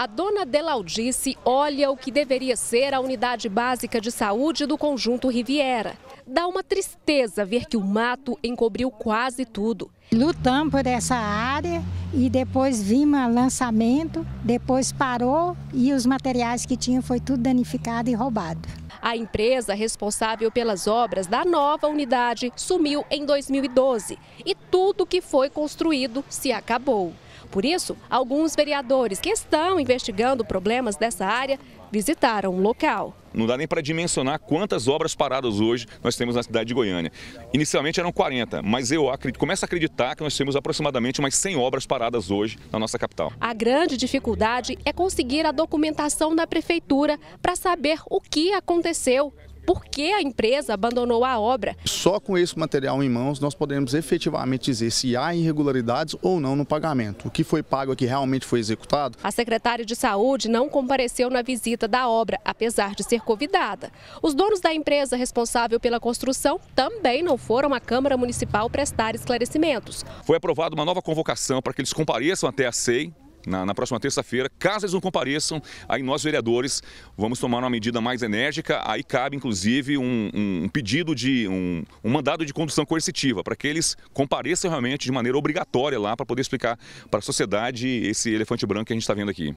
a dona Delaldice olha o que deveria ser a unidade básica de saúde do conjunto Riviera. Dá uma tristeza ver que o mato encobriu quase tudo. Lutamos por essa área e depois vimos lançamento, depois parou e os materiais que tinham foi tudo danificado e roubado. A empresa responsável pelas obras da nova unidade sumiu em 2012 e tudo que foi construído se acabou. Por isso, alguns vereadores que estão investigando problemas dessa área visitaram o local. Não dá nem para dimensionar quantas obras paradas hoje nós temos na cidade de Goiânia. Inicialmente eram 40, mas eu acredito, começo a acreditar que nós temos aproximadamente umas 100 obras paradas hoje na nossa capital. A grande dificuldade é conseguir a documentação da prefeitura para saber o que aconteceu por que a empresa abandonou a obra. Só com esse material em mãos nós podemos efetivamente dizer se há irregularidades ou não no pagamento. O que foi pago aqui realmente foi executado. A secretária de Saúde não compareceu na visita da obra, apesar de ser convidada. Os donos da empresa responsável pela construção também não foram à Câmara Municipal prestar esclarecimentos. Foi aprovada uma nova convocação para que eles compareçam até a SEI na, na próxima terça-feira. Caso eles não compareçam, aí nós, vereadores, vamos tomar uma medida mais enérgica. Aí cabe, inclusive, um, um pedido de um, um, mandado de condução coercitiva, para que eles compareçam realmente de maneira obrigatória lá para poder explicar para a sociedade esse elefante branco que a gente está vendo aqui.